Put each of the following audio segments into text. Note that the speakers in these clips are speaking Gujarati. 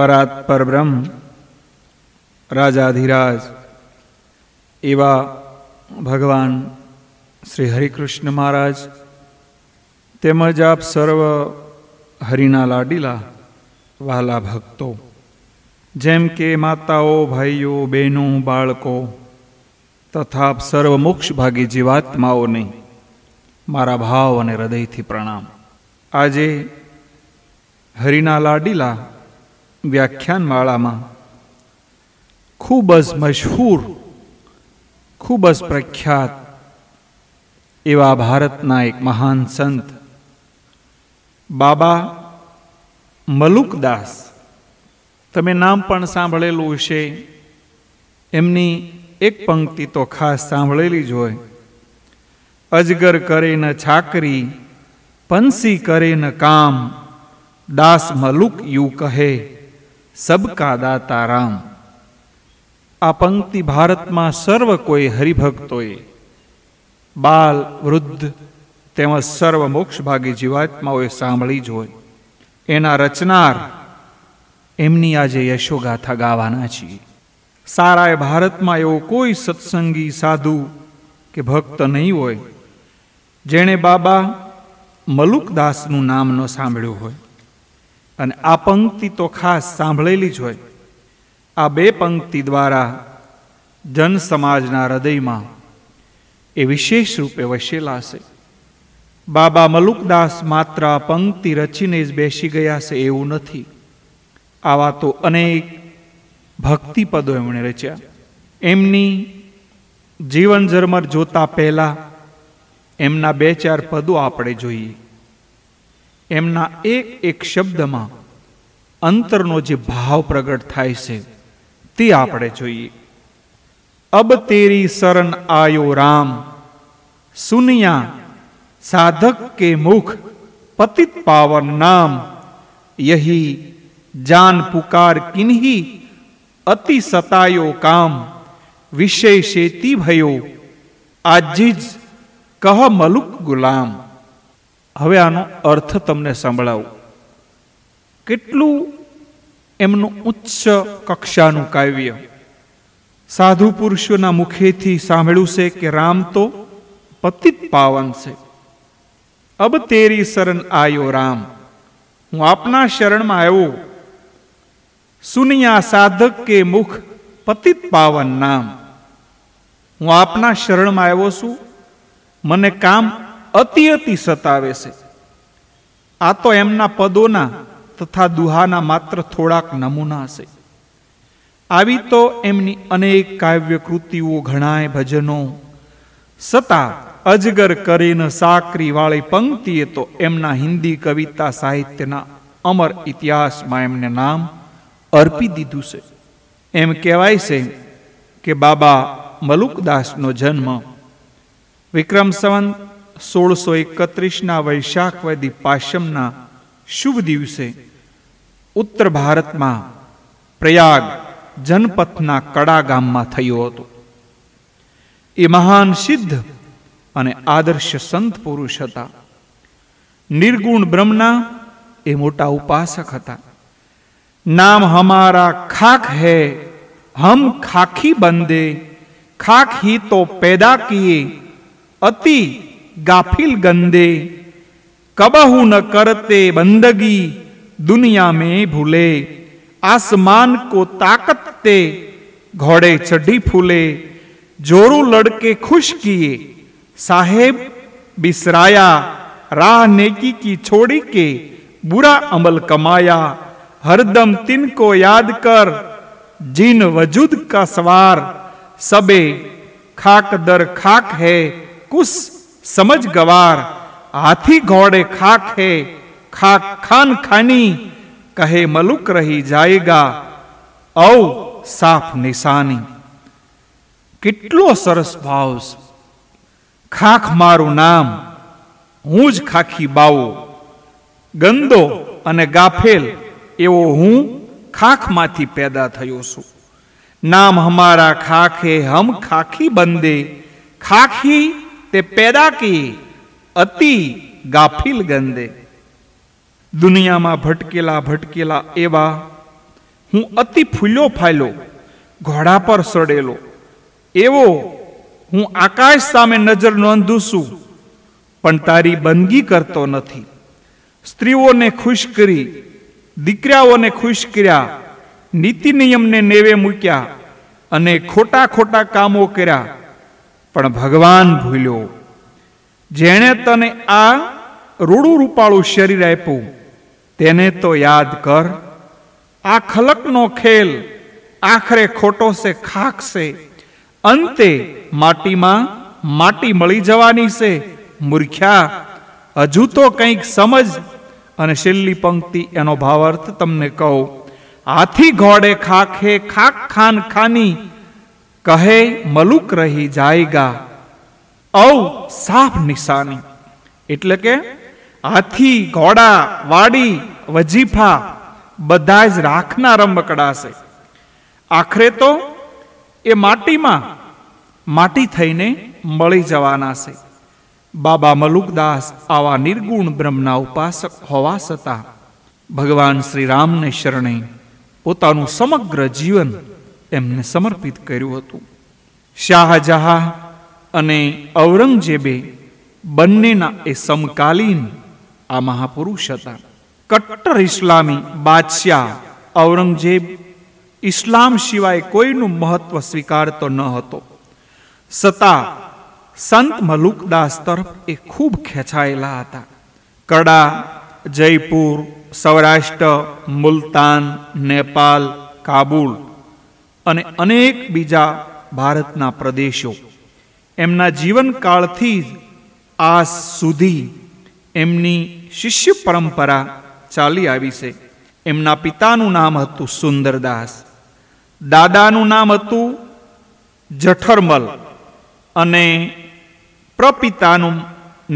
પરાત પરબ્રહ્મ રાજાધિરાજ એવા ભગવાન શ્રી હરિકૃષ્ણ મહારાજ તેમજ આપ સર્વ હરિના લાડીલા વાલા ભક્તો જેમ કે માતાઓ ભાઈઓ બહેનો બાળકો તથા સર્વ મોક્ષ ભાગી જીવાત્માઓને મારા ભાવ અને હૃદયથી પ્રણામ આજે હરિના લાડીલા વ્યાખ્યાનમાળામાં ખૂબ જ મશહૂર ખૂબ જ પ્રખ્યાત એવા ભારતના એક મહાન સંત બાબા મલુકદાસ તમે નામ પણ સાંભળેલું હશે એમની એક પંક્તિ તો ખાસ સાંભળેલી જ હોય અજગર કરે ન છાકરી પંસી કરે ન કામ દાસ મલુક યુ કહે સબકા દાતા રામ આ પંક્તિ ભારતમાં સર્વ કોઈ હરિભક્તોએ બાલ વૃદ્ધ તેમજ સર્વ મોક્ષભાગી જીવાત્માઓએ સાંભળી જ હોય એના રચનાર એમની આજે યશોગાથા ગાવાના છીએ સારાએ ભારતમાં એવો કોઈ સત્સંગી સાધુ કે ભક્ત નહીં હોય જેણે બાબા મલુકદાસનું નામ ન સાંભળ્યું હોય અને આ પંક્તિ તો ખાસ સાંભળેલી જ હોય આ બે પંક્તિ દ્વારા જનસમાજના હૃદયમાં એ વિશેષ રૂપે વસેલા છે બાબા મલુકદાસ માત્ર આ પંક્તિ રચીને જ બેસી ગયા છે એવું નથી આવા તો અનેક ભક્તિપદો એમણે રચ્યા એમની જીવન ઝરમર જોતા પહેલાં એમના બે ચાર પદો આપણે જોઈએ એમના એક એક શબ્દમાં અંતરનો જે ભાવ પ્રગટ થાય છે તે આપણે જોઈએ અબ તેરી શરણ આયો રામ સુનિયા સાધક કે મુખ પતિત પાવન નામ यही जान पुकार किन्ही अति सतायो काम विषय शेती भयो आजिज कह मलुक गुलाम હવે આનો અર્થ તમને સંભળાવું કેટલું એમનું ઉચ્ચ કક્ષાનું કાવ્ય સાધુ પુરુષોના મુખેથી સાંભળ્યું છે કે રામ તો પતિત પાવન છે અબ તેરી શરણ આયો રામ હું આપના શરણમાં આવ્યો સુનિયા સાધક કે મુખ પતિત પાવન નામ હું આપના શરણમાં આવ્યો છું મને કામ અતિ અતિ સતાવે છે આ તો એમના પદોના તથા દુહાના માત્ર થોડાક નમૂના છે આવી તો એમની અનેક કાવ્ય કૃતિઓ ઘણાય ભજનો સતા અજગર કરીને સાકરી વાળી પંક્તિએ તો એમના હિન્દી કવિતા સાહિત્યના અમર ઇતિહાસમાં એમને નામ અર્પી દીધું છે એમ કહેવાય છે કે બાબા મલુકદાસનો જન્મ વિક્રમ સંવંત સોળસો એકત્રીસના વૈશાખવદી પાશમના શુભ દિવસે ઉત્તર ભારતમાં પ્રયાગ જનપથના કડા ગામમાં થયો હતો એ મહાન સિદ્ધ અને આદર્શ સંત પુરુષ હતા નિર્ગુણ બ્રહ્મના એ મોટા ઉપાસક હતા નામ હમારા ખાક હૈ હમ ખાખી બંદે ખાખ હી તો પેદા કિયે અતિ गाफिल गंदे कबहू न करते बंदगी दुनिया में भूले आसमान को ते घोड़े चढ़ी फूले जोरू लड़के खुश किए साहेब बिसराया राह नेकी की छोड़ी के बुरा अमल कमाया हरदम तिन को याद कर जिन वजूद का सवार सबे खाक दर खाक है कुछ समझ गवार हाथी घोड़े खाक है खाक खान खानी कहे मलुक रही जाएगा ઔ સાફ નિશાની કેટલો સરસ ભાવ ખાખ મારું નામ હું જ ખાખી બાવો ગંદો અને ગાફેલ એવો હું ખાખમાંથી પેદા થયો છું નામ હમારા ખાખે હમ ખાખી બંદે ખાખી તે પેદા કી અતિ ગાફિલ ગંદે દુનિયામાં ભટકેલા ભટકેલા એવા હું અતિ ફૂલ્યો ફાયલો ઘોડા પર સડેલો એવો હું આકાશ સામે નજર નોંધું છું પણ તારી બંદગી કરતો નથી સ્ત્રીઓને ખુશ કરી દીકરાઓને ખુશ કર્યા નીતિ નિયમને નેવે મૂક્યા અને ખોટા ખોટા કામો કર્યા પણ ભગવાન ભૂલ્યો જેણે તને આ રૂડું રૂપાળું શરીર આપ્યું તેને તો યાદ કર આ ખલકનો ખેલ આખરે ખોટો છે છે અંતે માટીમાં માટી મળી જવાની છે મૂર્ખ્યા હજુ તો કંઈક સમજ અને છેલ્લી પંક્તિ એનો ભાવ અર્થ તમને કહું હાથી ઘોડે ખાખે ખાક ખાન ખાની કહે મલુક રહી જાયગા ઔ સાફ નિશાની એટલે કે હાથી ઘોડા વાડી વજીફા બધા જ રાખના રમકડાશે આખરે તો એ માટીમાં માટી થઈને મળી જવાના છે બાબા મલુકદાસ આવા નિર્ગુણ બ્રહ્મના ઉપાસક હોવા છતાં ભગવાન શ્રી રામને શરણે પોતાનું સમગ્ર જીવન એમને સમર્પિત કર્યું હતું શાહજહાં અને ઔરંગઝેબે બંનેના એ સમકાલીન આ મહાપુરુષ હતા કટ્ટર ઇસ્લામી બાદશાહ ઔરંગઝેબ ઇસ્લામ સિવાય કોઈનું મહત્વ સ્વીકારતો ન હતો સતા સંત મલુકદાસ તરફ એ ખૂબ ખેંચાયેલા હતા કડા જયપુર સૌરાષ્ટ્ર મુલતાન નેપાલ કાબુલ અને અનેક બીજા ભારતના પ્રદેશો એમના જીવનકાળથી જ આ સુધી એમની શિષ્ય પરંપરા ચાલી આવી છે એમના પિતાનું નામ હતું સુંદરદાસ દાદાનું નામ હતું જઠરમલ અને પ્રપિતાનું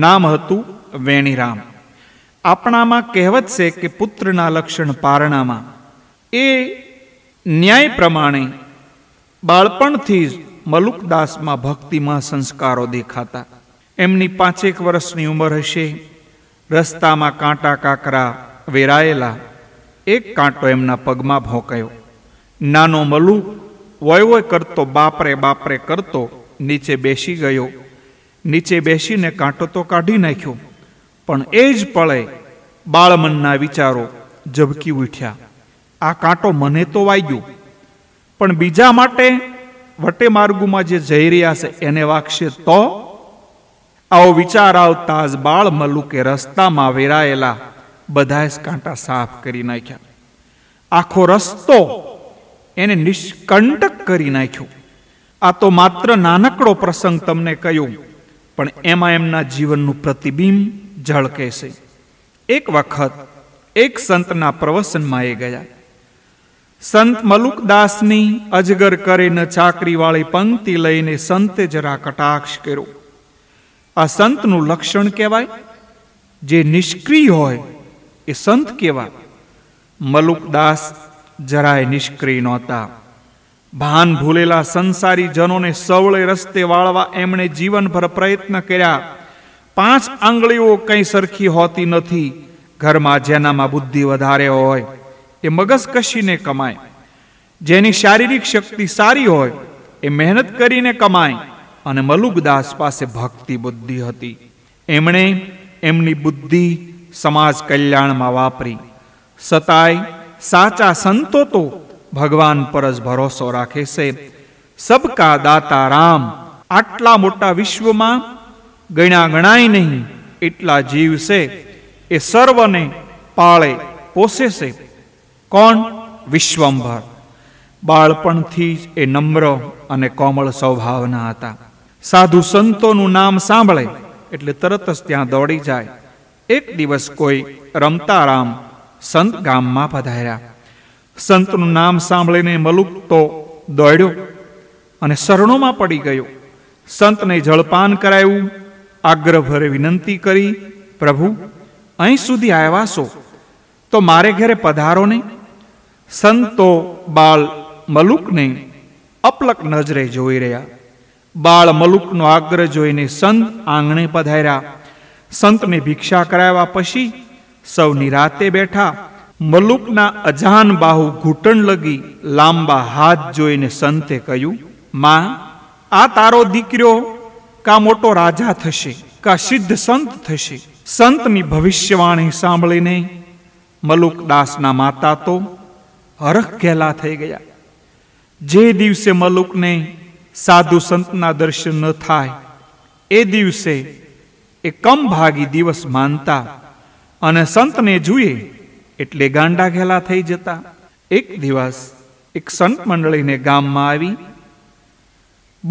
નામ હતું વેણીરામ આપણામાં કહેવત છે કે પુત્રના લક્ષણ પારણામાં એ ન્યાય પ્રમાણે બાળપણથી જ મલુકદાસમાં ભક્તિમાં સંસ્કારો દેખાતા એમની પાંચેક વર્ષની ઉંમર હશે રસ્તામાં કાંટા કાંકરા વેરાયેલા એક કાંટો એમના પગમાં ભોંકાયો નાનો મલુ વય વય કરતો બાપરે બાપરે કરતો નીચે બેસી ગયો નીચે બેસીને કાંટો તો કાઢી નાખ્યો પણ એ જ પળે બાળમનના વિચારો ઝબકી ઉઠ્યા આ કાંટો મને તો વાગ્યો પણ બીજા માટે વટે માર્ગુમાં જે જઈ રહ્યા છે એને વાગશે તો આવો વિચાર આવતા જ બાળ મલુકે રસ્તામાં વેરાયેલા બધાએ જ કાંટા સાફ કરી નાખ્યા આખો રસ્તો એને નિષ્કંટક કરી નાખ્યો આ તો માત્ર નાનકડો પ્રસંગ તમને કહ્યું પણ એમાં એમના જીવનનું પ્રતિબિંબ ઝળકે છે એક વખત એક સંતના પ્રવસનમાં એ ગયા સંત મલુકદાસની અજગર કરે ન ચાકરીવાળી પંક્તિ લઈને સંતે જરા કટાક્ષ કર્યો આ સંતનું લક્ષણ કહેવાય જે નિષ્ક્રિય હોય એ સંત કહેવાય મલુકદાસ જરાય નિષ્ક્રિય નહોતા ભાન ભૂલેલા સંસારી જનોને સવળે રસ્તે વાળવા એમણે જીવનભર પ્રયત્ન કર્યા પાંચ આંગળીઓ કંઈ સરખી હોતી નથી ઘરમાં જેનામાં બુદ્ધિ વધારે હોય એ મગજ કશીને કમાય જેની શારીરિક શક્તિ સારી હોય એ મહેનત કરીને કમાય અને મલુગદાસ પાસે ભક્તિ બુદ્ધિ હતી એમણે એમની બુદ્ધિ સમાજ કલ્યાણમાં વાપરી સતાય સાચા સંતો તો ભગવાન પર જ ભરોસો રાખે છે સબકા દાતા રામ આટલા મોટા વિશ્વમાં ગણ્યા ગણાય નહીં એટલા જીવ છે એ સર્વને પાળે પોષે છે કોણ વિશ્વંભર બાળપણથી જ એ નમ્ર અને કોમળ સ્વભાવના હતા સાધુ સંતોનું નામ સાંભળે એટલે તરત જ ત્યાં દોડી જાય એક દિવસ કોઈ રમતા રામ સંત ગામમાં પધાર્યા સંતનું નામ સાંભળીને મલુક તો દોડ્યો અને શરણોમાં પડી ગયો સંતને જળપાન કરાયું આગ્રહભરે વિનંતી કરી પ્રભુ અહીં સુધી આવ્યા છો તો મારે ઘરે પધારો નહીં સંતો બાળ મલુકને અપલક નજરે જોઈ રહ્યા બાળ મલુકનો આગ્રહ જોઈને સંત આંગણે પધાર્યા સંતને ભિક્ષા કરાવ્યા પછી સૌની રાતે બેઠા મલુકના અજાન બાહુ ઘૂંટણ લગી લાંબા હાથ જોઈને સંતે કહ્યું મા આ તારો દીકરો કા મોટો રાજા થશે કા સિદ્ધ સંત થશે સંતની ભવિષ્યવાણી સાંભળીને મલુક દાસના માતા તો હરખ ઘેલા થઈ ગયા જે દિવસે મલુકને સાધુ સંતના દર્શન ન થાય એ દિવસે એ કમ ભાગી દિવસ માનતા અને સંતને જુએ એટલે ગાંડા ઘેલા થઈ જતા એક દિવસ એક સંત મંડળીને ગામમાં આવી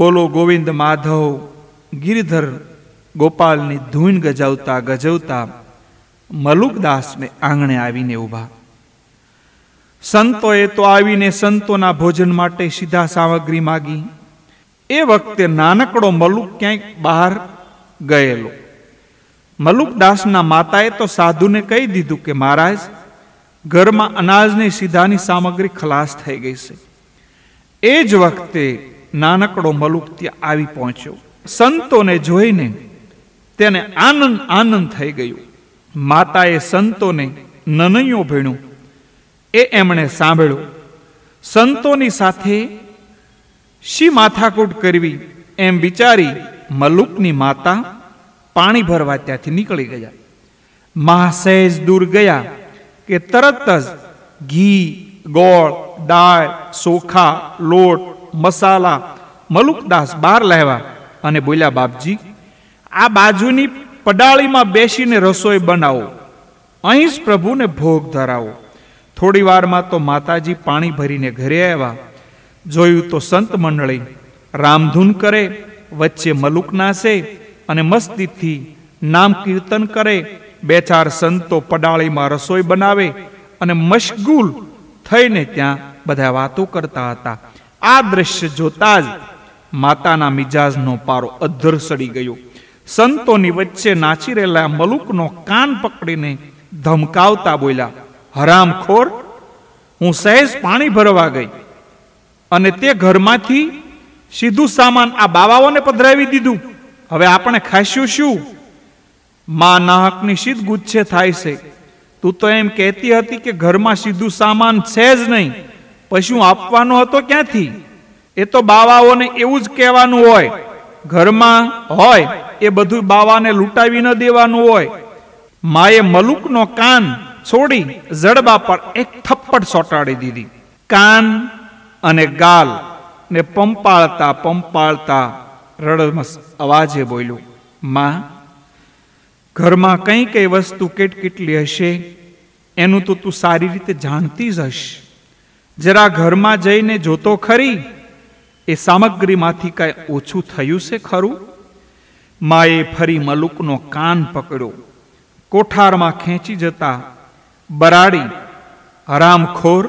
બોલો ગોવિંદ માધવ ગિરિધર ગોપાલની ધૂન ગજાવતા ગજવતા મલુકદાસને આંગણે આવીને ઊભા સંતોએ તો આવીને સંતોના ભોજન માટે સીધા સામગ્રી માગી એ વખતે નાનકડો મલુક ક્યાંક બહાર ગયેલો મલુકદાસના માતાએ તો સાધુને કહી દીધું કે મહારાજ ઘરમાં અનાજની સીધાની સામગ્રી ખલાસ થઈ ગઈ છે એ જ વખતે નાનકડો મલુક ત્યાં આવી પહોંચ્યો સંતોને જોઈને તેને આનંદ આનંદ થઈ ગયો માતાએ સંતોને નનૈયો ભીણ્યું એ એમણે સાંભળ્યું સંતોની સાથે શી માથાકૂટ કરવી એમ વિચારી મલુકની માતા પાણી ભરવા ત્યાંથી નીકળી ગયા સહેજ દૂર ગયા કે તરત જ ઘી ગોળ દાળ સોખા લોટ મસાલા મલુકદાસ બહાર લેવા અને બોલ્યા બાપજી આ બાજુની પડાળીમાં બેસીને રસોઈ બનાવો અહીં જ પ્રભુને ભોગ ધરાવો થોડી વારમાં તો માતાજી પાણી ભરીને ઘરે આવ્યા જોયું તો સંત મંડળી રામધૂન કરે વચ્ચે મલુક નાસે અને મસ્તીથી નામ કીર્તન કરે બે ચાર સંતો પડાળીમાં રસોઈ બનાવે અને મશગુલ થઈને ત્યાં બધા વાતો કરતા હતા આ દ્રશ્ય જોતા જ માતાના મિજાજનો પારો અધ્ધર સડી ગયો સંતોની વચ્ચે નાચી રહેલા મલુકનો કાન પકડીને ધમકાવતા બોલ્યા હરામખોર હું સહેજ પાણી ભરવા ગઈ અને તે ઘરમાંથી સીધું સામાન આ બાવાઓને પધરાવી દીધું હવે આપણે ખાશું શું મા નાહકની સીધ ગુચ્છે થાય છે તું તો એમ કહેતી હતી કે ઘરમાં સીધું સામાન છે જ નહીં પછી હું આપવાનો હતો ક્યાંથી એ તો બાવાઓને એવું જ કહેવાનું હોય ઘરમાં હોય એ બધું બાવાને લૂંટાવી ન દેવાનું હોય માએ મલુકનો કાન છોડી જડબા પર એક થપ્પડ સોટાડી દીધી કાન અને ગાલ ને પંપાળતા પંપાળતા રડમસ અવાજે બોલ્યો માં ઘરમાં કઈ કઈ વસ્તુ કેટ કેટલી હશે એનું તો તું સારી રીતે જાણતી જ હશ જરા ઘરમાં જઈને જોતો ખરી એ સામગ્રીમાંથી કાંઈ ઓછું થયું છે ખરું માએ ફરી મલુકનો કાન પકડ્યો કોઠારમાં ખેંચી જતા બરાડી હરામખોર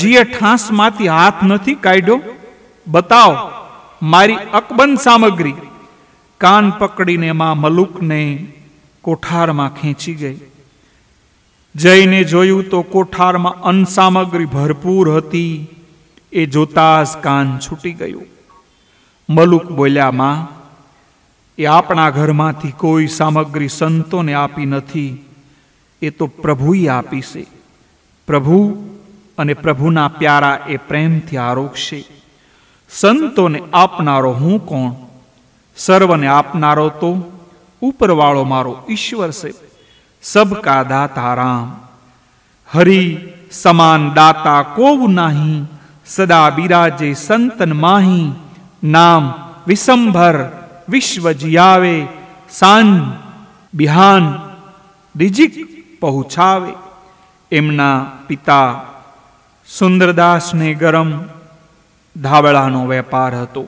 હજીએ ઠાંસમાંથી હાથ નથી કાઢ્યો બતાવો મારી અકબન સામગ્રી કાન પકડીને માં મલુકને કોઠારમાં ખેંચી ગઈ જઈને જોયું તો કોઠારમાં સામગ્રી ભરપૂર હતી એ જોતા જ કાન છૂટી ગયું મલુક બોલ્યા માં એ આપણા ઘરમાંથી કોઈ સામગ્રી સંતોને આપી નથી એ તો પ્રભુએ આપીશે પ્રભુ અને પ્રભુના પ્યારા એ પ્રેમથી આરોગશે સંતોને આપનારો હું કોણ સર્વને આપનારો તો ઉપરવાળો મારો ઈશ્વર છે સબકા દાતા રામ હરિ સમાન દાતા કોવ નાહી સદા બિરાજે સંતન માહી નામ વિસંભર વિશ્વ જિયાવે સાન બિહાન રિજિક પહોંચાવે એમના પિતા સુંદરદાસને ગરમ ધાબળાનો વેપાર હતો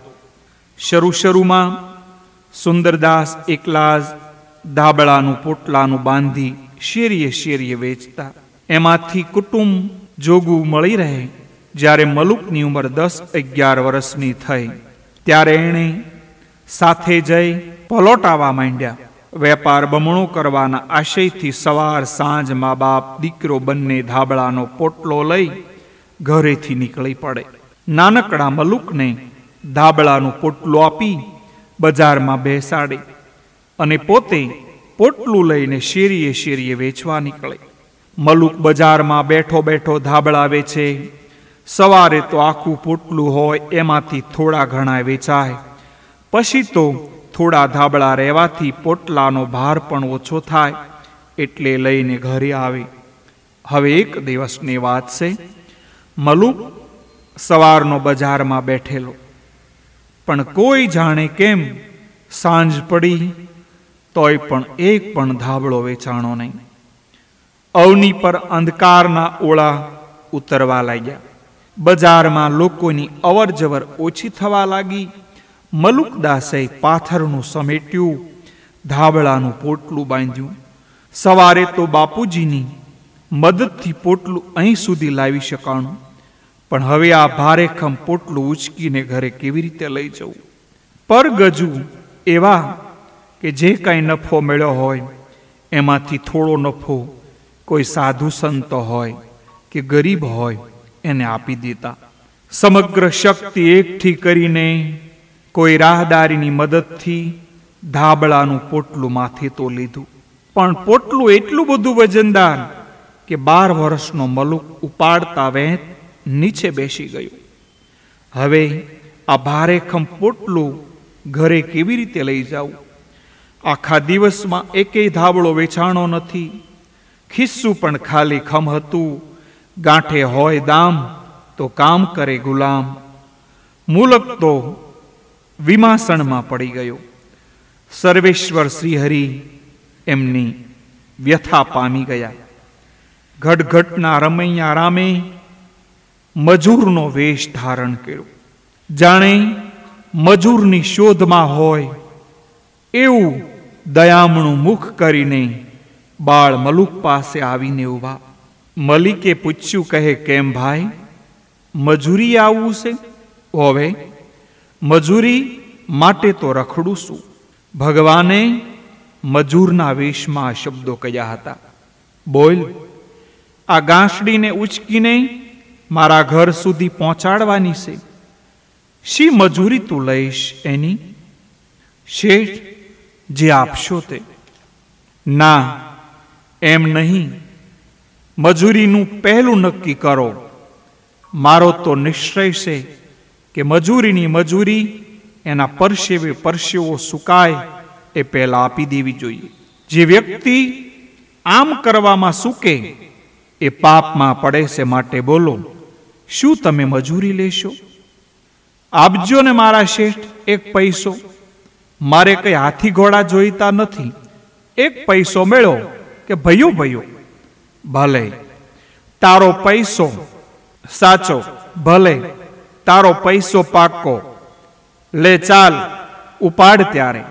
શરૂ શરૂમાં સુંદરદાસ એકલા જ ધાબળાનું પોટલાનું બાંધી શેરીએ શેરીએ વેચતા એમાંથી કુટુંબ જોગવું મળી રહે જ્યારે મલુકની ઉંમર દસ અગિયાર વર્ષની થઈ ત્યારે એણે સાથે જઈ પલોટાવા માંડ્યા વેપાર બમણો કરવાના આશયથી સવાર સાંજ મા બાપ દીકરો બંને ધાબળાનો પોટલો લઈ ઘરેથી નીકળી પડે નાનકડા મલુકને ધાબળાનું પોટલું આપી બજારમાં બેસાડે અને પોતે પોટલું લઈને શેરીએ શેરીએ વેચવા નીકળે મલુક બજારમાં બેઠો બેઠો ધાબળા વેચે સવારે તો આખું પોટલું હોય એમાંથી થોડા ઘણા વેચાય પછી તો થોડા ધાબળા રહેવાથી પોટલાનો ભાર પણ ઓછો થાય એટલે લઈને ઘરે આવે હવે એક દિવસની વાત છે મલુક સવારનો બજારમાં બેઠેલો પણ કોઈ જાણે કેમ સાંજ પડી તોય પણ એક પણ ધાબળો વેચાણો નહીં અવની પર અંધકારના ઓળા ઉતરવા લાગ્યા બજારમાં લોકોની અવરજવર ઓછી થવા લાગી મલુકદાસે પાથરનું સમેટ્યું ધાબળાનું પોટલું બાંધ્યું સવારે તો બાપુજીની મદદથી પોટલું અહીં સુધી લાવી શકાણું પણ હવે આ ભારેખમ પોટલું ઉચકીને ઘરે કેવી રીતે લઈ જવું પરગજુ એવા કે જે કાંઈ નફો મળ્યો હોય એમાંથી થોડો નફો કોઈ સાધુ સંત હોય કે ગરીબ હોય એને આપી દેતા સમગ્ર શક્તિ એકઠી કરીને કોઈ રાહદારીની મદદથી ધાબળાનું પોટલું માથે તો લીધું પણ પોટલું એટલું બધું વજનદાર કે બાર વર્ષનો મલુક ઉપાડતા વેંત નીચે બેસી ગયો હવે આ ભારેખમ પોટલું ઘરે કેવી રીતે લઈ જાવું આખા દિવસમાં એકેય ધાબળો વેચાણો નથી ખિસ્સું પણ ખાલી ખમ હતું ગાંઠે હોય દામ તો કામ કરે ગુલામ મુલક તો વિમાસણમાં પડી ગયો સર્વેશ્વર શ્રીહરિ એમની વ્યથા પામી ગયા ઘટઘટના રમૈયા રામે મજૂરનો વેશ ધારણ કર્યો જાણે મજૂરની શોધમાં હોય એવું દયામણું મુખ કરીને બાળ મલુક પાસે આવીને ઊભા મલિકે પૂછ્યું કહે કેમ ભાઈ મજૂરી આવવું છે હવે મજૂરી માટે તો રખડું શું ભગવાને મજૂરના વેશમાં આ શબ્દો કહ્યા હતા બોલ આ ગાંસડીને ઉચકીને મારા ઘર સુધી પહોંચાડવાની છે શી મજૂરી તું લઈશ એની શેઠ જે આપશો તે ના એમ નહીં મજૂરીનું પહેલું નક્કી કરો મારો તો નિશ્ચય છે કે મજૂરીની મજૂરી એના પરસેવે પરસેવો સુકાય એ પહેલાં આપી દેવી જોઈએ જે વ્યક્તિ આમ કરવામાં સૂકે એ પાપમાં પડે છે માટે બોલો શું તમે મજૂરી લેશો આપજો ને મારા શેઠ એક પૈસો મારે કઈ હાથી ઘોડા જોઈતા નથી એક પૈસો મેળો કે ભયો ભયો ભલે તારો પૈસો સાચો ભલે તારો પૈસો પાકો લે ચાલ ઉપાડ ત્યારે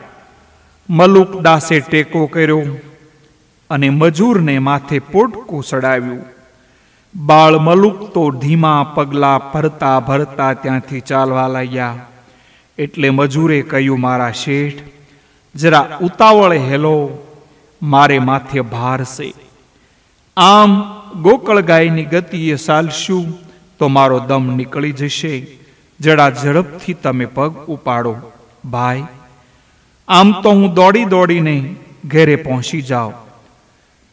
મલુક દાસે ટેકો કર્યો અને મજૂરને માથે પોટકું સડાવ્યું બાળ મલુક તો ધીમા પગલા ભરતા ભરતા ત્યાંથી ચાલવા લાગ્યા એટલે મજૂરે કહ્યું મારા શેઠ જરા ઉતાવળ હેલો મારે માથે ભારશે આમ ગોકળ ગાયની ગતિએ ચાલશું તો મારો દમ નીકળી જશે જરા ઝડપથી તમે પગ ઉપાડો ભાઈ આમ તો હું દોડી દોડીને ઘેરે પહોંચી જાઉં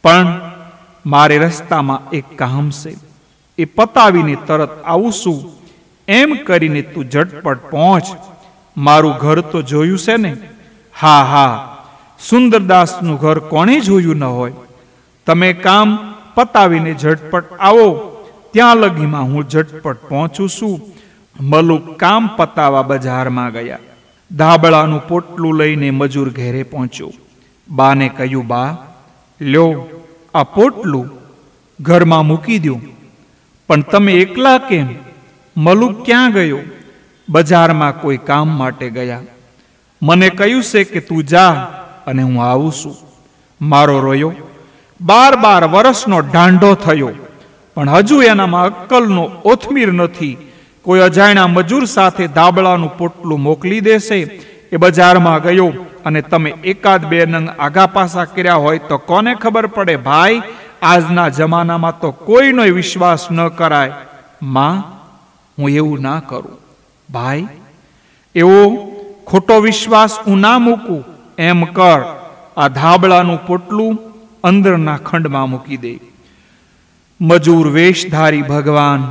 પણ મારે રસ્તામાં એક કામ છે એ પતાવીને તરત આવું છું એમ કરીને તું ઝટપટ પહોંચ મારું ઘર તો જોયું છે ને હા હા સુંદરદાસનું ઘર કોણે જોયું ન હોય તમે કામ પતાવીને ઝટપટ આવો ત્યાં લગીમાં હું ઝટપટ પહોંચું છું મલુક કામ પતાવા બજારમાં ગયા ધાબળાનું પોટલું લઈને મજૂર ઘેરે પહોંચ્યો બાને કહ્યું બા લ્યો આ પોટલું ઘરમાં મૂકી દો પણ તમે એકલા કેમ મલુક ક્યાં ગયો બજારમાં કોઈ કામ માટે ગયા મને કહ્યું છે કે તું જા અને હું આવું છું મારો રોયો બાર બાર વર્ષનો ઢાંઢો થયો પણ હજુ એનામાં અક્કલનો ઓથમીર નથી કોઈ અજાણ્યા મજૂર સાથે ધાબળાનું પોટલું મોકલી દેશે એ બજારમાં ગયો અને તમે એકાદ બે નંગ આગા પાસા કર્યા હોય તો કોને ખબર પડે ભાઈ આજના જમાનામાં તો કોઈનો વિશ્વાસ ન કરાય માં હું એવું ના કરું ભાઈ એવો ખોટો વિશ્વાસ હું ના મૂકું એમ કર આ ધાબળાનું પોટલું અંદરના ખંડમાં મૂકી દે મજૂર વેશધારી ભગવાન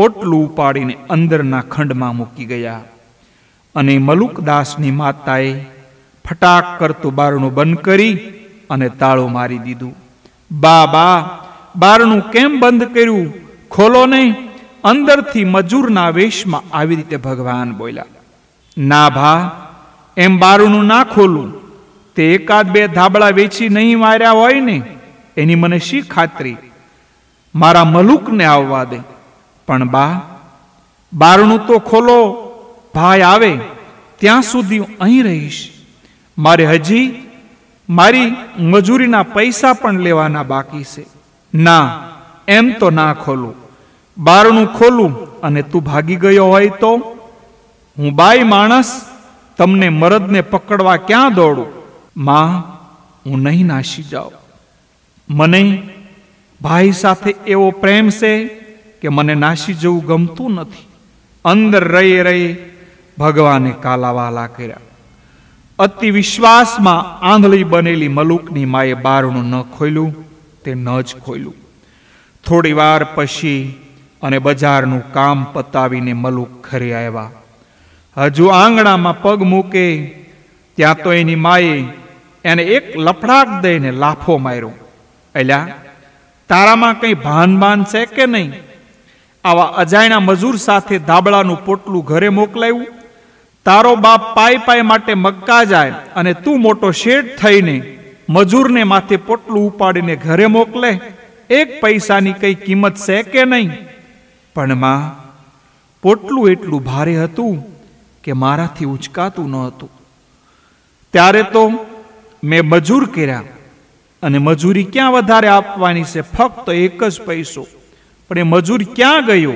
પોટલું ઉપાડીને અંદરના ખંડમાં મૂકી ગયા અને મલુકદાસની માતાએ ફટાક કરતું બારણું બંધ કરી અને તાળું મારી દીધું બા બા બારણું કેમ બંધ કર્યું ખોલો ને અંદરથી મજૂરના વેશમાં આવી રીતે ભગવાન બોલ્યા ના ભા એમ બારણું ના ખોલું તે એકાદ બે ધાબળા વેચી નહીં માર્યા હોય ને એની મને શી ખાતરી મારા મલુકને આવવા દે પણ બા બારણું તો ખોલો ભાઈ આવે ત્યાં સુધી હું અહીં રહીશ મારે હજી મારી મજૂરીના પૈસા પણ લેવાના બાકી છે ના એમ તો ના ખોલું બારણું ખોલું અને તું ભાગી ગયો હોય તો હું બાઈ માણસ તમને મરદને પકડવા ક્યાં દોડું માં હું નહીં નાસી જાઉં મને ભાઈ સાથે એવો પ્રેમ છે કે મને નાસી જવું ગમતું નથી અંદર રહી રહી ભગવાને કાલાવાલા કર્યા અતિ વિશ્વાસમાં આંધળી બનેલી મલુકની માએ બારણું ન ખોલ્યું તે ન જ ખોલ્યું થોડી વાર પછી અને બજારનું કામ પતાવીને મલુક ઘરે આવ્યા હજુ આંગણામાં પગ મૂકે ત્યાં તો એની માએ એને એક લફડાક દઈને લાફો માર્યો એલા તારામાં કંઈ ભાન ભાન છે કે નહીં આવા અજાણ્યા મજૂર સાથે ધાબળાનું પોટલું ઘરે મોકલાયું તારો બાપ પાય પાય માટે મક્કા જાય અને તું મોટો શેઠ થઈને મજૂરને માથે પોટલું ઉપાડીને ઘરે મોકલે એક પૈસાની કઈ કિંમત છે કે નહીં પણ માં પોટલું એટલું ભારે હતું કે મારાથી ઉંચકાતું ન હતું ત્યારે તો મેં મજૂર કર્યા અને મજૂરી ક્યાં વધારે આપવાની છે ફક્ત એક જ પૈસો પણ એ મજૂર ક્યાં ગયો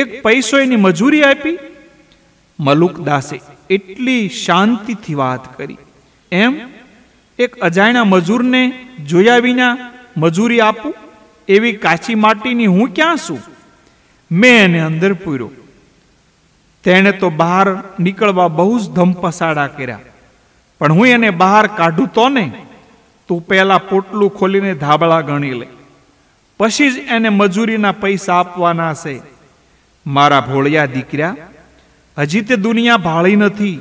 એક પૈસો એની મજૂરી આપી મલુકદાસે એટલી શાંતિથી વાત કરી એમ એક અજાણ્યા મજૂરને જોયા વિના મજૂરી આપું એવી કાચી માટીની હું ક્યાં છું મેં એને અંદર પૂર્યો તેણે તો બહાર નીકળવા બહુ જ ધમપસાડા કર્યા પણ હું એને બહાર કાઢું તો ને તું પહેલાં પોટલું ખોલીને ધાબળા ગણી લે પછી જ એને મજૂરીના પૈસા આપવાના છે મારા ભોળિયા દીકરા હજી તે દુનિયા ભાળી નથી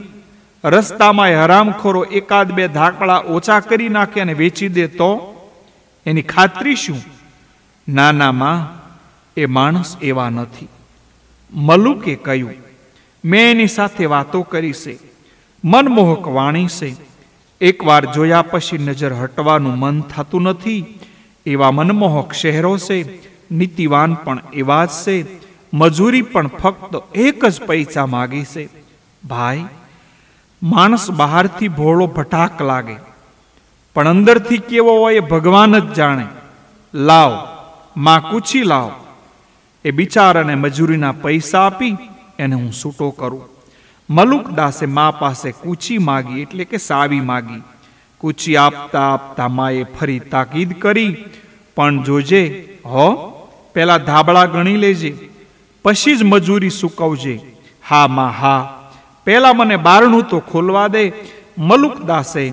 રસ્તામાં હરામખોરો એકાદ બે ધાકડા ઓછા કરી નાખે અને વેચી દે તો એની ખાતરી શું નાનામાં એ માણસ એવા નથી મલુકે કહ્યું મેં એની સાથે વાતો કરી છે મનમોહક વાણી છે એકવાર જોયા પછી નજર હટવાનું મન થતું નથી એવા મનમોહક શહેરો છે નીતિવાન પણ એવા જ છે મજૂરી પણ ફક્ત એક જ પૈસા માગે છે ભાઈ માણસ બહારથી ભોળો ભટાક લાગે પણ અંદરથી કેવો હોય એ ભગવાન જ જાણે લાવ માં કૂછી લાવ એ બિચારાને મજૂરીના પૈસા આપી એને હું છૂટો કરું મલુક દાસે મા પાસે કૂચી માગી એટલે કે સાવી માગી કૂચી આપતા આપતા માએ ફરી તાકીદ કરી પણ જોજે હો પહેલાં ધાબળા ગણી લેજે પછી જ મજૂરી સુકવજે હા માં હા પહેલાં મને બારણું તો ખોલવા દે મલુકદાસે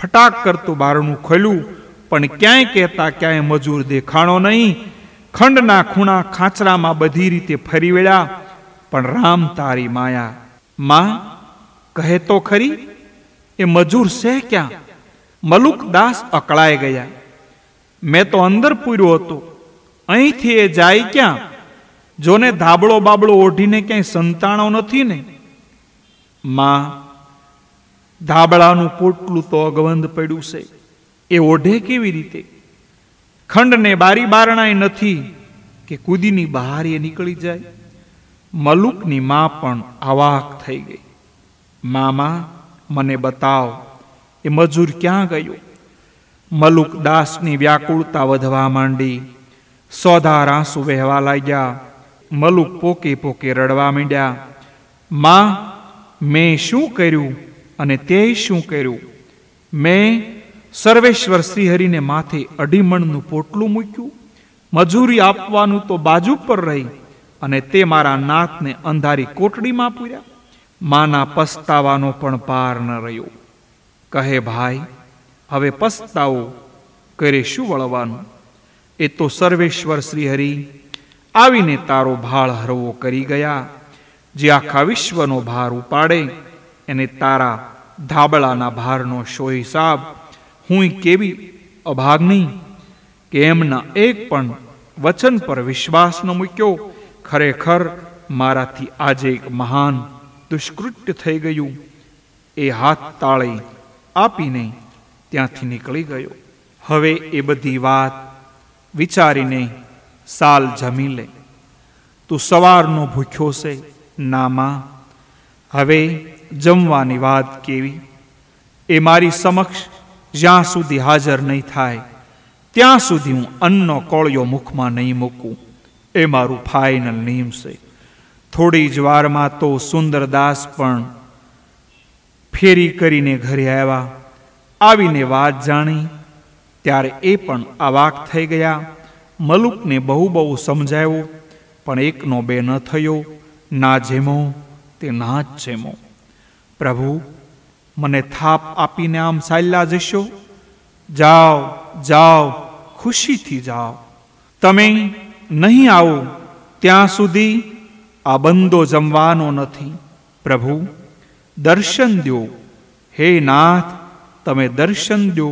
ફટાક કરતું બારણું ખોલ્યું પણ ક્યાંય કહેતા ક્યાંય મજૂર દેખાણો નહીં ખંડના ખૂણા ખાંચરામાં બધી રીતે ફરી વળ્યા પણ રામ તારી માયા માં કહે તો ખરી એ મજૂર છે ક્યાં મલુકદાસ અકળાઈ ગયા મેં તો અંદર પૂર્યો હતો અહીંથી એ જાય ક્યાં જોને ધાબળો બાબળો ઓઢીને ક્યાંય સંતાણો નથી ને માં ધાબળાનું પોટલું તો અગવંધ પડ્યું છે એ ઓઢે કેવી રીતે ખંડને બારી બારણાય નથી કે કુદીની બહાર એ નીકળી જાય મલુકની મા પણ અવાક થઈ ગઈ મામા મને બતાવ એ મજૂર ક્યાં ગયો મલુક દાસની વ્યાકુળતા વધવા માંડી સોધા આંસુ વહેવા લાગ્યા મલુક પોકે પોકે રડવા માંડ્યા માં મેં શું કર્યું અને તે શું કર્યું મેં સર્વેશ્વર શ્રીહરિને માથે અઢીમણનું પોટલું મૂક્યું મજૂરી આપવાનું તો બાજુ પર રહી અને તે મારા નાથને અંધારી કોટડીમાં પૂર્યા માના પસ્તાવાનો પણ પાર ન રહ્યો કહે ભાઈ હવે પસ્તાવો કરે શું વળવાનું એ તો સર્વેશ્વર શ્રીહરિ આવીને તારો ભાળ હરવો કરી ગયા જે આખા વિશ્વનો ભાર ઉપાડે એને તારા ધાબળાના ભારનો શો હિસાબ હું કેવી અભાગની કે એમના એક પણ વચન પર વિશ્વાસ ન મૂક્યો ખરેખર મારાથી આજે એક મહાન દુષ્કૃત્ય થઈ ગયું એ હાથ તાળી આપીને ત્યાંથી નીકળી ગયો હવે એ બધી વાત વિચારીને સાલ જમી લે તું સવારનો ભૂખ્યો છે નામાં હવે જમવાની વાત કેવી એ મારી સમક્ષ જ્યાં સુધી હાજર નહીં થાય ત્યાં સુધી હું અન્નનો કોળિયો મુખમાં નહીં મૂકું એ મારું ફાઇનલ નિયમ છે થોડી જ વારમાં તો સુંદરદાસ પણ ફેરી કરીને ઘરે આવ્યા આવીને વાત જાણી ત્યારે એ પણ અવાક થઈ ગયા મલુકને બહુ બહુ સમજાવ્યો પણ એકનો બે ન થયો ના જેમો તે ના જ જેમો પ્રભુ મને થાપ આપીને આમ સાયલા જશો જાઓ જાઓ ખુશીથી જાઓ તમે નહીં આવો ત્યાં સુધી આ બંદો જમવાનો નથી પ્રભુ દર્શન દો હે નાથ તમે દર્શન દો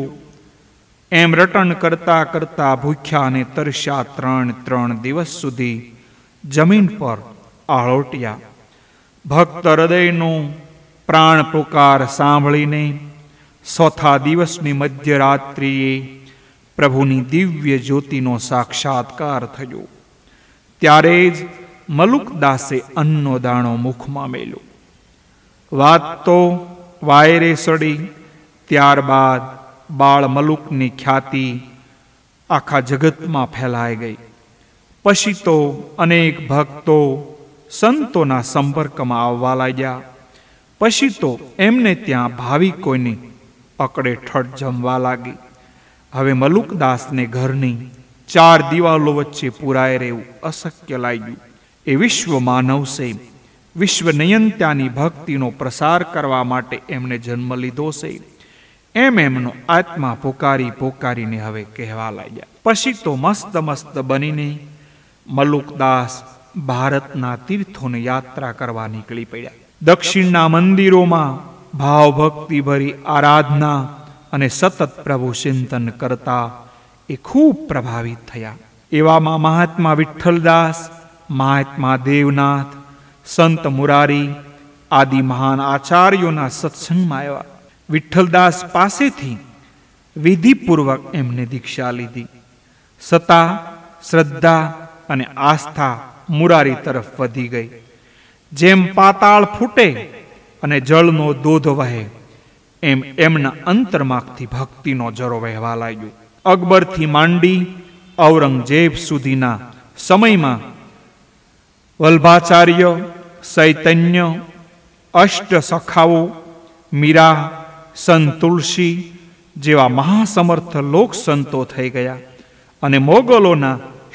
એમ રટણ કરતા કરતા ભૂખ્યાને અને તરસ્યા ત્રણ ત્રણ દિવસ સુધી જમીન પર આળોટ્યા ભક્ત હૃદયનો પ્રાણ પુકાર સાંભળીને ચોથા દિવસની મધ્યરાત્રિએ પ્રભુની દિવ્ય જ્યોતિનો સાક્ષાત્કાર થયો ત્યારે જ મલુકદાસે અન્નો દાણો મુખમાં મેલ્યો વાત તો વાયરે સડી ત્યારબાદ બાળ મલુકની ખ્યાતિ આખા જગતમાં ફેલાઈ ગઈ પછી તો અનેક ભક્તો સંતોના સંપર્કમાં આવવા લાગ્યા પછી તો એમને ત્યાં ભાવિકોની પકડે ઠટ જમવા લાગી હવે મલુકદાસને ઘરની ચાર દિવાલો વચ્ચે પૂરાય રહેવું અશક્ય લાગ્યું એ વિશ્વ માનવ સેમ વિશ્વનયનતાની ભક્તિનો પ્રસાર કરવા માટે એમણે જન્મ લીધો છે એમ એમનો આત્મા પોકારી પોકારીને હવે કહેવા લાગ્યા પછી તો મસ્ત મસ્ત બનીને મલુકદાસ ભારતના તીર્થોને યાત્રા કરવા નીકળી પડ્યા દક્ષિણના મંદિરોમાં ભાવભક્તિ ભરી આરાધના અને સતત પ્રભુ ચિંતન કરતા એ ખૂબ પ્રભાવિત થયા એવામાં મહાત્મા વિઠ્ઠલદાસ મહાત્મા દેવનાથ સંત મુરારી આદિ મહાન આચાર્યોના સત્સંગમાં આવ્યા વિઠ્ઠલદાસ પાસેથી વિધિપૂર્વક એમને દીક્ષા લીધી સતા શ્રદ્ધા અને આસ્થા મુરારી તરફ વધી ગઈ જેમ પાતાળ ફૂટે અને જળનો દોધ વહે એમ એમના અંતરમાગથી ભક્તિનો જરો વહેવા લાગ્યો અકબરથી માંડી ઔરંગઝેબ સુધીના સમયમાં વલ્ભાચાર્ય ચૈતન્ય અષ્ટ સખાઓ મીરા સંતુલસી જેવા મહાસમર્થ લોકસંતો થઈ ગયા અને મોગલોના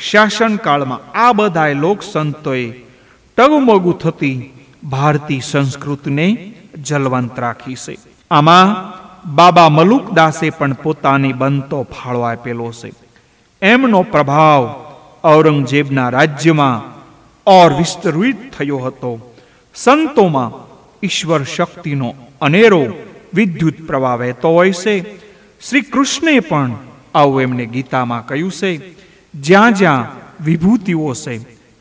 શાસનકાળમાં આ બધાય લોકસંતોએ ટગમગુ થતી ભારતીય સંસ્કૃતિને જલવંત રાખી છે આમાં બાબા મલુકદાસે પણ પોતાની બનતો ફાળો આપેલો છે એમનો પ્રભાવ ઔરંગઝેબના રાજ્યમાં ઓર વિસ્તૃત થયો હતો સંતોમાં ઈશ્વર શક્તિનો અનેરો વિદ્યુત પ્રવાહ વહેતો હોય છે શ્રી કૃષ્ણે પણ આવું એમને ગીતામાં કહ્યું છે જ્યાં જ્યાં વિભૂતિઓ છે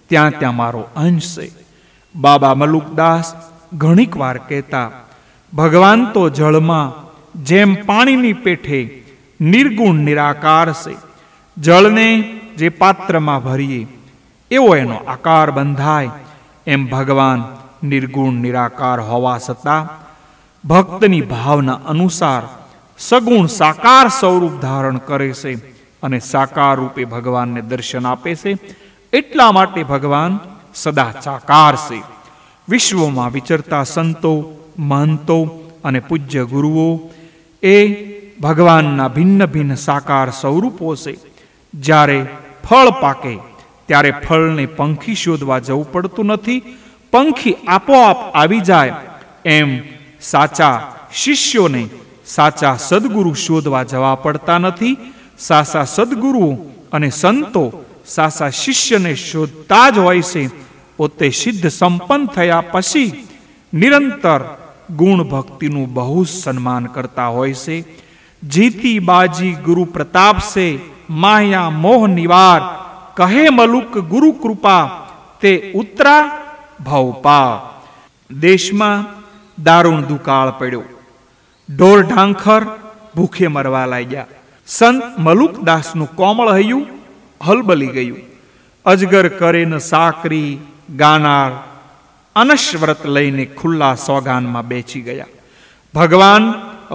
ત્યાં ત્યાં મારો અંશ છે બાબા મલુકદાસ ઘણીક વાર કહેતા ભગવાન તો જળમાં જેમ પાણીની પેઠે નિર્ગુણ નિરાકાર છે જળને જે પાત્રમાં ભરીએ એવો એનો આકાર બંધાય એમ ભગવાન નિર્ગુણ નિરાકાર હોવા છતાં ભક્તની ભાવના અનુસાર સગુણ સાકાર સ્વરૂપ ધારણ કરે છે અને સાકાર રૂપે ભગવાનને દર્શન આપે છે એટલા માટે ભગવાન સદા સાકાર છે વિશ્વમાં વિચરતા સંતો મહંતો અને પૂજ્ય ગુરુઓ એ ભગવાનના ભિન્ન ભિન્ન સાકાર સ્વરૂપો છે જ્યારે ફળ પાકે ત્યારે ફળને પંખી શોધવા જવું પડતું નથી પંખી આપોઆપ આવી જાય એમ સાચા શિષ્યોને સાચા સદગુરુ શોધવા જવા પડતા નથી સાસા સદગુરુઓ અને સંતો સાસા શિષ્યને શોધતા જ હોય છે પોતે સિદ્ધ સંપન્ન થયા પછી નિરંતર ગુણ ભક્તિનું બહુ સન્માન કરતા હોય છે જીતી બાજી ગુરુ પ્રતાપ છે માયા મોહ નિવાર કહે મલુક ગુરુ કૃપા તે ઉતરા ભાવપા દેશમાં દારૂણ દુકાળ પડ્યો ઢોર ઢાંખર ભૂખે મરવા લાગ્યા સંત મલુકદાસનું કોમળ હૈયું હલબલી ગયું અજગર કરે ન સાકરી ગાનાર અનશવ્રત લઈને ખુલ્લા સોગાનમાં બેચી ગયા ભગવાન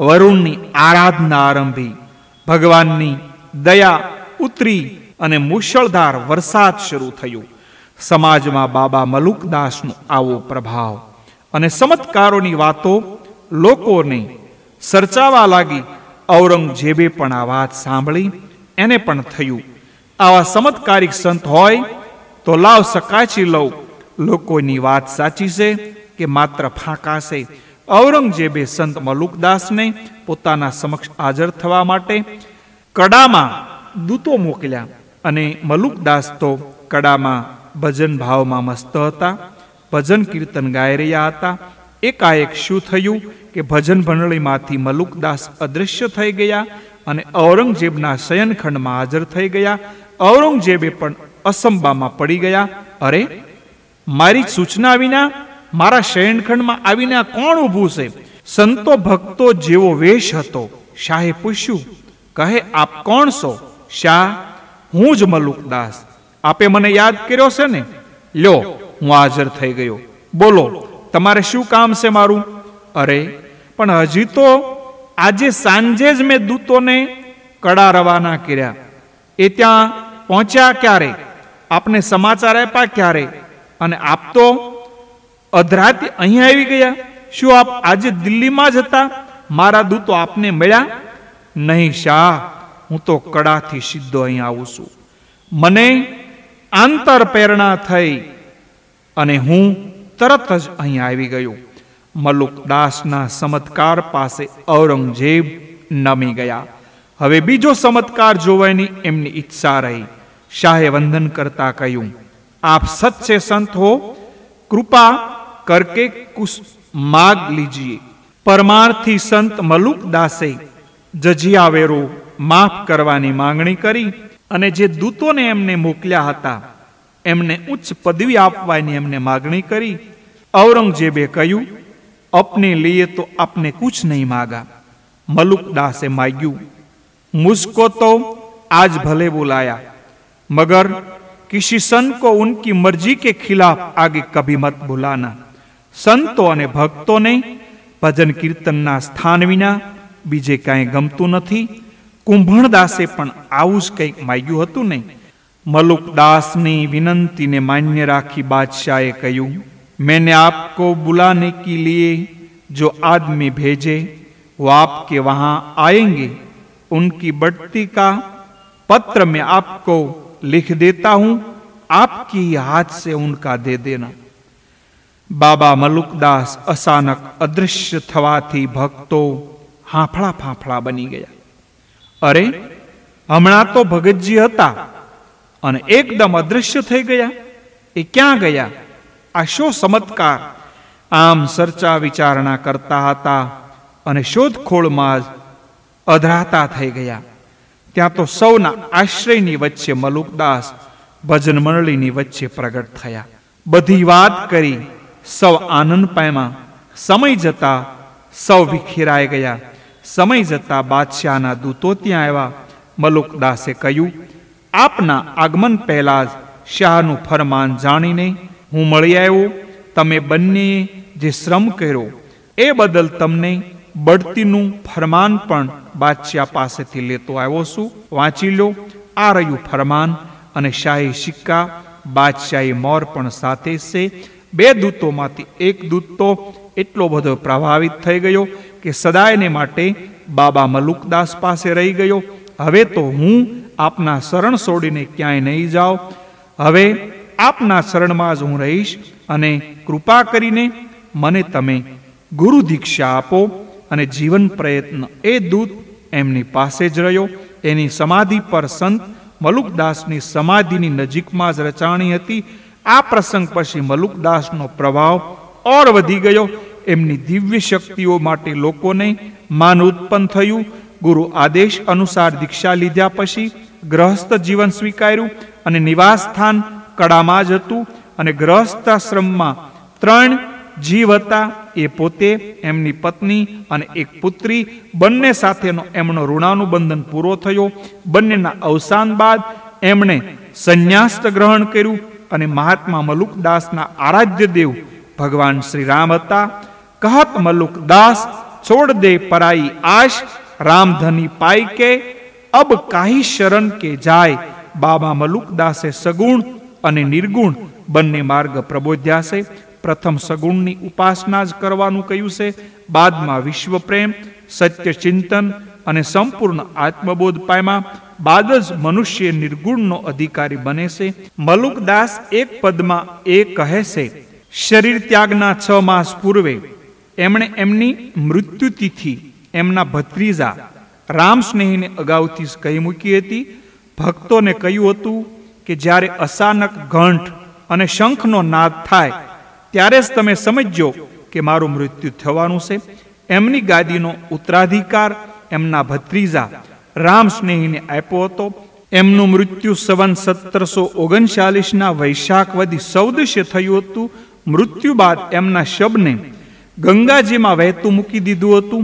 વરુણની આરાધના આરંભી ભગવાનની દયા ઉતરી અને મુશળધાર વરસાદ શરૂ થયો સમાજમાં બાબા મલુકદાસનો આવો પ્રભાવ અને ચમત્કારોની વાતો લોકોને સર્ચાવા લાગી ઔરંગઝેબે પણ આ વાત સાંભળી એને પણ થયું આવા ચમત્કારિક સંત હોય તો લાવ સકાચી લઉં લોકોની વાત સાચી છે કે માત્ર ફાંકાશે ઔરંગઝેબે સંત મલુકદાસને પોતાના સમક્ષ હાજર થવા માટે કડામાં દૂતો મોકલ્યા અને મલુકદાસ તો કડામાં ભજન ભાવમાં મસ્ત હતા ભજન કીર્તન ગાઈ રહ્યા હતા એકાએક શું થયું કે ભજન ભંડળીમાંથી મલુકદાસ અદૃશ્ય થઈ ગયા અને ઔરંગઝેબના શયનખંડમાં હાજર થઈ ગયા ઔરંગઝેબે પણ અસંબામાં પડી ગયા અરે મારી સૂચના વિના મારા શયનખંડમાં આવીને કોણ ઊભું છે સંતો ભક્તો જેવો વેશ હતો શાહે પૂછ્યું કહે આપ કોણ છો શાહ હું જ મલુકદાસ આપે મને યાદ કર્યો છે ને લ્યો હું હાજર થઈ ગયો બોલો તમારે શું કામ છે મારું અરે પણ હજી તો આજે સાંજે જ મેં દૂતોને કડા રવાના કર્યા એ ત્યાં પહોંચ્યા ક્યારે આપને સમાચાર આપ્યા ક્યારે અને આપ તો અધરાતે અહીં આવી ગયા શું આપ આજે દિલ્હીમાં જ હતા મારા દૂતો આપને મળ્યા નહીં શાહ હું તો કડાથી સીધો અહીં આવું છું મને આંતર પ્રેરણા થઈ અને હું તરત જ અહીં આવી ગયો મલુકદાસના ચમત્કાર પાસે ઔરંગઝેબ નમી ગયા હવે બીજો ચમત્કાર જોવાની એમની ઈચ્છા રહી શાહે વંદન કરતા કહ્યું આપ સચ્ચે સંત હો કૃપા કરકે કુશ માગ લીજીએ પરમારથી સંત મલુકદાસે જજિયાવેરો માફ કરવાની માંગણી કરી અને જે દૂતોને એમને મોકલ્યા હતા એમને ઉચ્ચ પદવી આપવાની એમને માગણી કરી ઔરંગઝેબે કહ્યું અપને લઈએ તો આપને કુછ નહીં માગા મલુકદાસે માગ્યું મુસ્કો તો આજ ભલે બોલાયા મગર કિસી સંત કો ઉનકી મરજી કે ખિલાફ આગે કભી મત બોલાના સંતો અને ભક્તોને ભજન કીર્તનના સ્થાન વિના બીજે કાંઈ ગમતું નથી કુંભણદાસે कई આવું જ કંઈક માગ્યું હતું ને મલુકદાસની વિનંતીને માન્ય રાખી બાદશાહે કહ્યું मैंने आपको बुलाने के लिए जो आदमी भेजे वो आपके वहां आएंगे उनकी बढ़ती का पत्र में आपको लिख देता हूं आपकी हाथ से उनका दे देना बाबा मलुकदास अचानक अदृश्य थवाथी भक्तों हाफड़ा फाफड़ा बनी गया અરે હમણાં તો ભગતજી હતા અને એકદમ અદૃશ્ય થઈ ગયા એ ક્યાં ગયા આ શો ચમત્કાર આમ સર્ચા વિચારણા કરતા હતા અને શોધખોળમાં જ અધરાતા થઈ ગયા ત્યાં તો સૌના આશ્રયની વચ્ચે મલુકદાસ ભજન મંડળીની વચ્ચે પ્રગટ થયા બધી વાત કરી સૌ આનંદ પામ્યા સમય જતા સૌ વિખેરાઈ ગયા સમય જતા બાદશાહના દૂતો ત્યાં આવ્યા મલુકદાસે કહ્યું આપના આગમન પહેલાં જ શાહનું ફરમાન જાણીને હું મળી આવ્યો તમે બંનેએ જે શ્રમ કર્યો એ બદલ તમને બઢતીનું ફરમાન પણ બાદશાહ પાસેથી લેતો આવ્યો છું વાંચી લો આ રહ્યું ફરમાન અને શાહી સિક્કા બાદશાહી મોર પણ સાથે છે બે દૂતોમાંથી એક દૂત તો એટલો બધો પ્રભાવિત થઈ ગયો કે સદાયને માટે બાબા મલુકદાસ પાસે રહી ગયો હવે તો હું આપના શરણ છોડીને ક્યાંય નહીં જાઉં હવે આપના શરણમાં જ હું રહીશ અને કૃપા કરીને મને તમે ગુરુ દીક્ષા આપો અને જીવન પ્રયત્ન એ દૂત એમની પાસે જ રહ્યો એની સમાધિ પર સંત મલુકદાસની સમાધિની નજીકમાં જ રચાણી હતી આ પ્રસંગ પછી મલુકદાસનો પ્રભાવ ઓર વધી ગયો એમની દિવ્ય શક્તિઓ માટે લોકોને માન ઉત્પન્ન થયું ગુરુ આદેશ અનુસાર દીક્ષા લીધા પછી ગ્રહસ્થ જીવન સ્વીકાર્યું અને નિવાસ સ્થાન કળામાં જ હતું અને ગ્રહસ્થ આશ્રમમાં ત્રણ જીવ હતા એ પોતે એમની પત્ની અને એક પુત્રી બંને સાથેનો એમનો ઋણાનુબંધન પૂરો થયો બંનેના અવસાન બાદ એમણે સંન્યાસ્ત ગ્રહણ કર્યું અને મહાત્મા મલુકદાસના આરાધ્ય દેવ ભગવાન શ્રી રામ હતા કહત મલુક દાસ છોડ દે પરાઈ આશ રામધની પાઈ કે અબ કાહી શરણ કે જાય બાબા મલુકદાસે સગુણ અને નિર્ગુણ બંને માર્ગ પ્રબોધ્યા છે પ્રથમ સગુણની ઉપાસના જ કરવાનું કહ્યું છે બાદમાં વિશ્વ પ્રેમ સત્ય ચિંતન અને સંપૂર્ણ આત્મબોધ પાયમાં બાદ જ મનુષ્ય નિર્ગુણનો અધિકારી બને છે મલુકદાસ એક પદમાં એ કહે છે શરીર ત્યાગના છ માસ પૂર્વે એમણે એમની મૃત્યુતિથિ એમના ભત્રીજા સ્નેહીને અગાઉથી કહી મૂકી હતી ભક્તોને કહ્યું હતું કે જ્યારે અચાનક ઘંટ અને શંખનો નાદ થાય ત્યારે જ તમે સમજજો કે મારું મૃત્યુ થવાનું છે એમની ગાદીનો ઉત્તરાધિકાર એમના ભત્રીજા રામ સ્નેહીને આપ્યો હતો એમનું મૃત્યુ સવન સત્તરસો ઓગણચાલીસના વૈશાખ વધી સૌદશ્ય થયું હતું મૃત્યુ બાદ એમના શબને ગંગાજીમાં વહેતું મૂકી દીધું હતું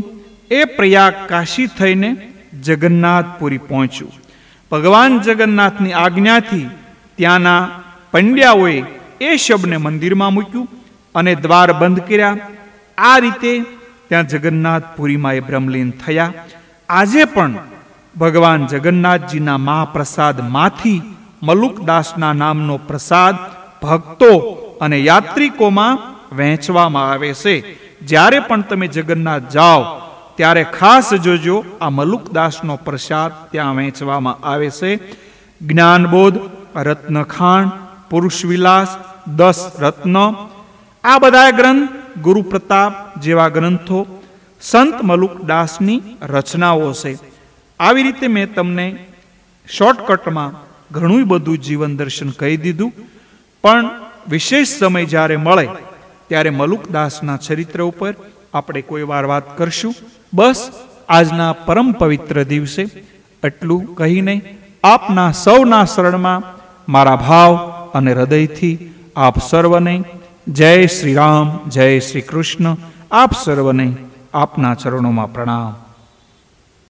એ પ્રયાગ કાશી થઈને જગન્નાથપુરી પહોંચ્યું ભગવાન જગન્નાથની આજ્ઞાથી ત્યાંના પંડ્યાઓએ એ શબને મંદિરમાં મૂક્યું અને દ્વાર બંધ કર્યા આ રીતે ત્યાં જગન્નાથપુરીમાં એ બ્રહ્મલીન થયા આજે પણ ભગવાન જગન્નાથજીના મહાપ્રસાદમાંથી મલુકદાસના નામનો પ્રસાદ ભક્તો અને યાત્રિકોમાં વહેંચવામાં આવે છે જ્યારે પણ તમે જગન્નાથ જાઓ ત્યારે ખાસ જોજો આ મલુકદાસનો પ્રસાદ ત્યાં વહેંચવામાં આવે છે જ્ઞાનબોધ રત્નખાંડ પુરુષવિલાસ દસ રત્ન આ બધા ગ્રંથ ગુરુ જેવા ગ્રંથો સંત મલુકદાસની રચનાઓ છે આવી રીતે મેં તમને શોર્ટકટમાં ઘણું બધું જીવન દર્શન કહી દીધું પણ વિશેષ સમય જ્યારે મળે ત્યારે મલુકદાસના ચરિત્ર ઉપર આપણે કોઈ વાર વાત કરશું બસ આજના પરમ પવિત્ર દિવસે એટલું કહીને આપના સૌના શરણમાં મારા ભાવ અને હૃદયથી આપ સર્વને જય શ્રી રામ જય શ્રી કૃષ્ણ આપ સર્વને આપના ચરણોમાં પ્રણામ